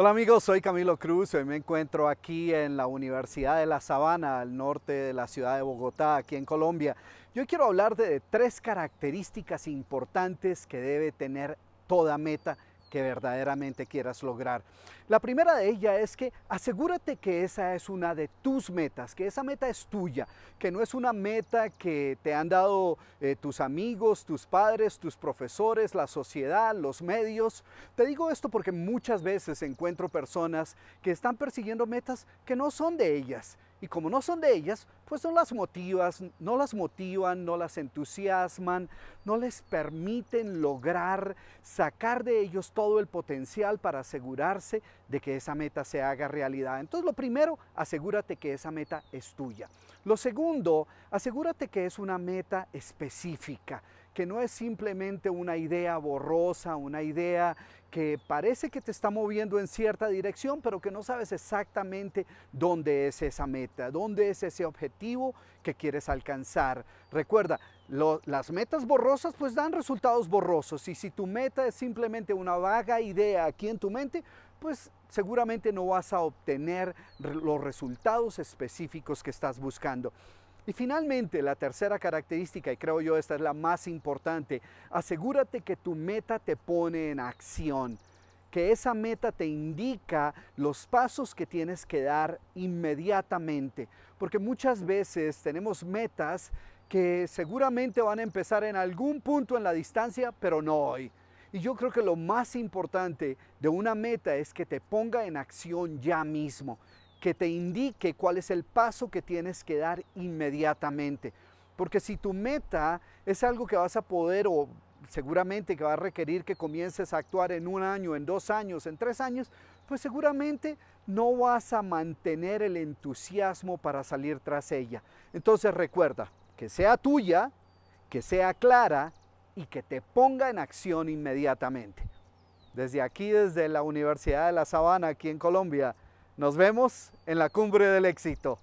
Hola amigos, soy Camilo Cruz. Hoy me encuentro aquí en la Universidad de La Sabana, al norte de la ciudad de Bogotá, aquí en Colombia. Yo quiero hablar de tres características importantes que debe tener toda meta que verdaderamente quieras lograr. La primera de ellas es que asegúrate que esa es una de tus metas, que esa meta es tuya, que no es una meta que te han dado eh, tus amigos, tus padres, tus profesores, la sociedad, los medios. Te digo esto porque muchas veces encuentro personas que están persiguiendo metas que no son de ellas y como no son de ellas, pues no las motivas, no las motivan, no las entusiasman, no les permiten lograr sacar de ellos todo el potencial para asegurarse de que esa meta se haga realidad. Entonces, lo primero, asegúrate que esa meta es tuya. Lo segundo, asegúrate que es una meta específica, que no es simplemente una idea borrosa, una idea que parece que te está moviendo en cierta dirección, pero que no sabes exactamente dónde es esa meta, dónde es ese objetivo que quieres alcanzar. Recuerda, las metas borrosas pues dan resultados borrosos y si tu meta es simplemente una vaga idea aquí en tu mente, pues seguramente no vas a obtener los resultados específicos que estás buscando. Y finalmente, la tercera característica, y creo yo esta es la más importante, asegúrate que tu meta te pone en acción, que esa meta te indica los pasos que tienes que dar inmediatamente, porque muchas veces tenemos metas que seguramente van a empezar en algún punto en la distancia, pero no hoy. Y yo creo que lo más importante de una meta es que te ponga en acción ya mismo, que te indique cuál es el paso que tienes que dar inmediatamente. Porque si tu meta es algo que vas a poder o seguramente que va a requerir que comiences a actuar en un año, en dos años, en tres años, pues seguramente no vas a mantener el entusiasmo para salir tras ella. Entonces recuerda, que sea tuya, que sea clara y que te ponga en acción inmediatamente. Desde aquí, desde la Universidad de La Sabana, aquí en Colombia, nos vemos en la cumbre del éxito.